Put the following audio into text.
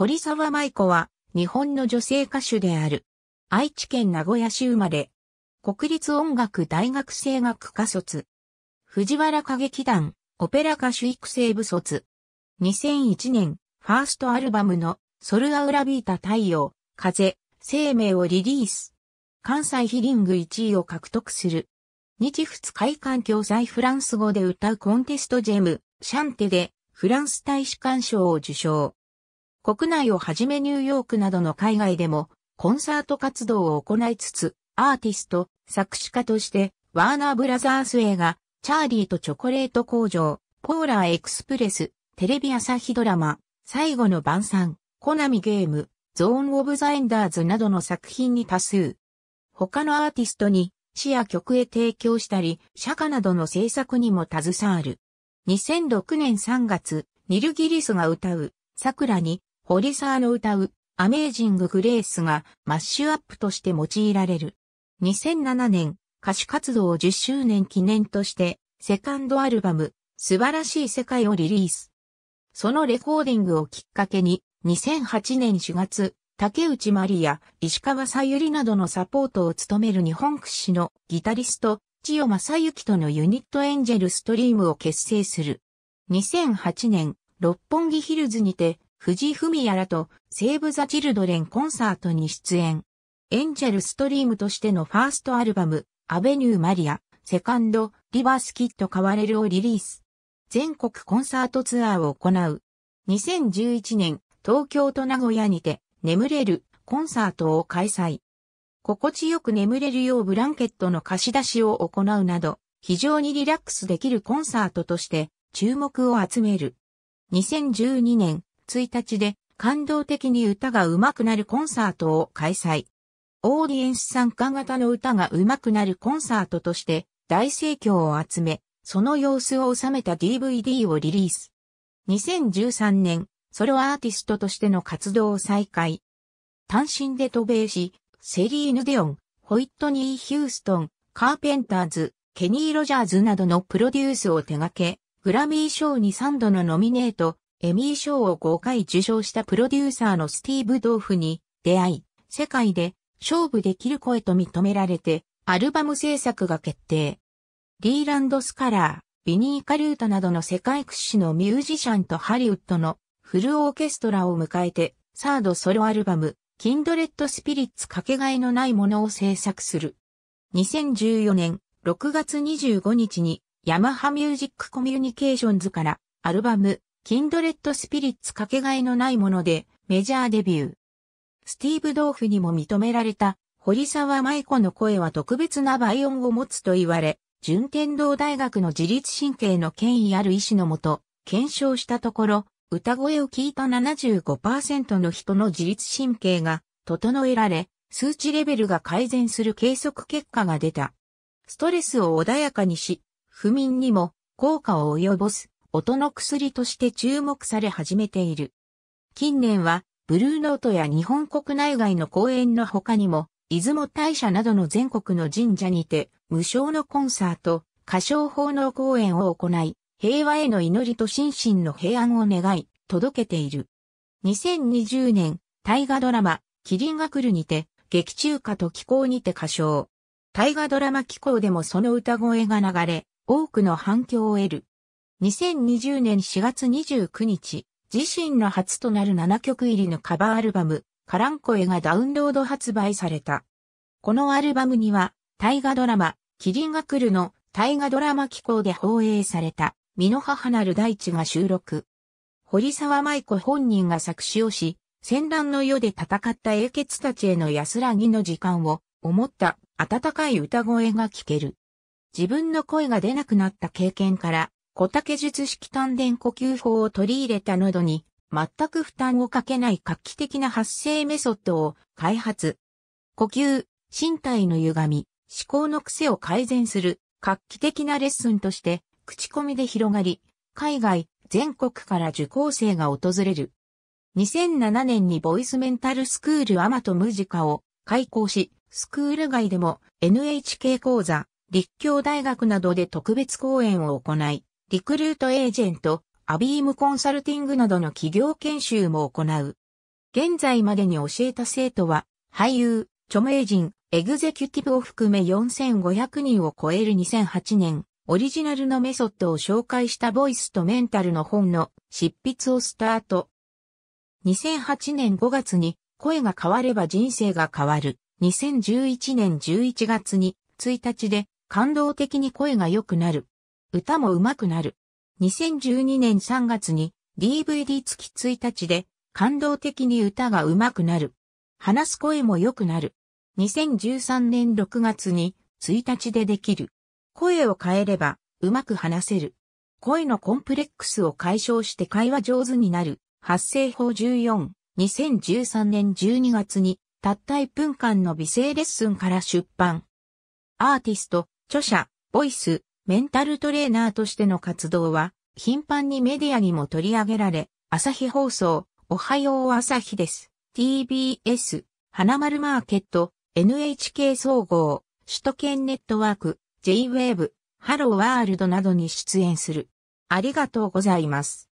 堀沢舞子は日本の女性歌手である。愛知県名古屋市生まれ。国立音楽大学生学科卒。藤原歌劇団オペラ歌手育成部卒。2001年、ファーストアルバムのソルアウラビータ太陽、風、生命をリリース。関西ヒリング1位を獲得する。日仏会館共催フランス語で歌うコンテストジェム、シャンテでフランス大使館賞を受賞。国内をはじめニューヨークなどの海外でもコンサート活動を行いつつ、アーティスト、作詞家として、ワーナーブラザース映画、チャーリーとチョコレート工場、ポーラーエクスプレス、テレビ朝日ドラマ、最後の晩餐、コナミゲーム、ゾーン・オブ・ザ・エンダーズなどの作品に多数。他のアーティストに詩や曲へ提供したり、釈迦などの制作にも携わる。2006年3月、ニルギリスが歌う、桜にリサーの歌う、アメージング・グレースがマッシュアップとして用いられる。2007年、歌手活動10周年記念として、セカンドアルバム、素晴らしい世界をリリース。そのレコーディングをきっかけに、2008年4月、竹内まりや石川さゆりなどのサポートを務める日本屈指のギタリスト、千代正幸とのユニットエンジェルストリームを結成する。2008年、六本木ヒルズにて藤井文也らとセーブ・ザ・チルドレンコンサートに出演。エンジェルストリームとしてのファーストアルバム、アベニュー・マリア、セカンド、リバース・キット・カワレルをリリース。全国コンサートツアーを行う。2011年、東京と名古屋にて、眠れるコンサートを開催。心地よく眠れるようブランケットの貸し出しを行うなど、非常にリラックスできるコンサートとして注目を集める。2012年、1日で感動的に歌が上手くなるコンサートを開催。オーディエンス参加型の歌が上手くなるコンサートとして大盛況を集め、その様子を収めた DVD をリリース。2013年、ソロアーティストとしての活動を再開。単身で渡米し、セリーヌ・デオン、ホイットニー・ヒューストン、カーペンターズ、ケニー・ロジャーズなどのプロデュースを手掛け、グラミー賞に3度のノミネート、エミー賞を5回受賞したプロデューサーのスティーブ・ドーフに出会い、世界で勝負できる声と認められて、アルバム制作が決定。リーランド・スカラー、ビニー・カルータなどの世界屈指のミュージシャンとハリウッドのフルオーケストラを迎えて、サードソロアルバム、キンドレッド・スピリッツかけがえのないものを制作する。2014年6月25日にヤマハミュージックコミュニケーションズからアルバムキンドレッドスピリッツかけがえのないものでメジャーデビュー。スティーブ・ドーフにも認められた堀沢舞子の声は特別な倍音を持つと言われ、順天堂大学の自律神経の権威ある医師のもと、検証したところ、歌声を聞いた75%の人の自律神経が整えられ、数値レベルが改善する計測結果が出た。ストレスを穏やかにし、不眠にも効果を及ぼす音の薬として注目され始めている。近年は、ブルーノートや日本国内外の公演の他にも、出雲大社などの全国の神社にて、無償のコンサート、歌唱奉納公演を行い、平和への祈りと心身の平安を願い、届けている。2020年、大河ドラマ、麒麟が来るにて、劇中歌と気候にて歌唱。大河ドラマ気候でもその歌声が流れ、多くの反響を得る。2020年4月29日、自身の初となる7曲入りのカバーアルバム、カランコエがダウンロード発売された。このアルバムには、大河ドラマ、キリンが来るの大河ドラマ機構で放映された、美の母なる大地が収録。堀沢舞子本人が作詞をし、戦乱の世で戦った英傑たちへの安らぎの時間を、思った温かい歌声が聞ける。自分の声が出なくなった経験から、小竹術式丹田呼吸法を取り入れた喉に、全く負担をかけない画期的な発声メソッドを開発。呼吸、身体の歪み、思考の癖を改善する画期的なレッスンとして、口コミで広がり、海外、全国から受講生が訪れる。2007年にボイスメンタルスクールアマトムジカを開講し、スクール外でも NHK 講座、立教大学などで特別講演を行い、リクルートエージェント、アビームコンサルティングなどの企業研修も行う。現在までに教えた生徒は、俳優、著名人、エグゼキュティブを含め4500人を超える2008年、オリジナルのメソッドを紹介したボイスとメンタルの本の執筆をスタート。2008年5月に、声が変われば人生が変わる。2011年11月に、1日で、感動的に声が良くなる。歌も上手くなる。2012年3月に DVD 付き1日で感動的に歌が上手くなる。話す声も良くなる。2013年6月に1日でできる。声を変えればうまく話せる。声のコンプレックスを解消して会話上手になる。発声法14。2013年12月にたった1分間の美声レッスンから出版。アーティスト、著者、ボイス、メンタルトレーナーとしての活動は、頻繁にメディアにも取り上げられ、朝日放送、おはよう朝日です。TBS、花丸マーケット、NHK 総合、首都圏ネットワーク、J-Wave、ハローワールドなどに出演する。ありがとうございます。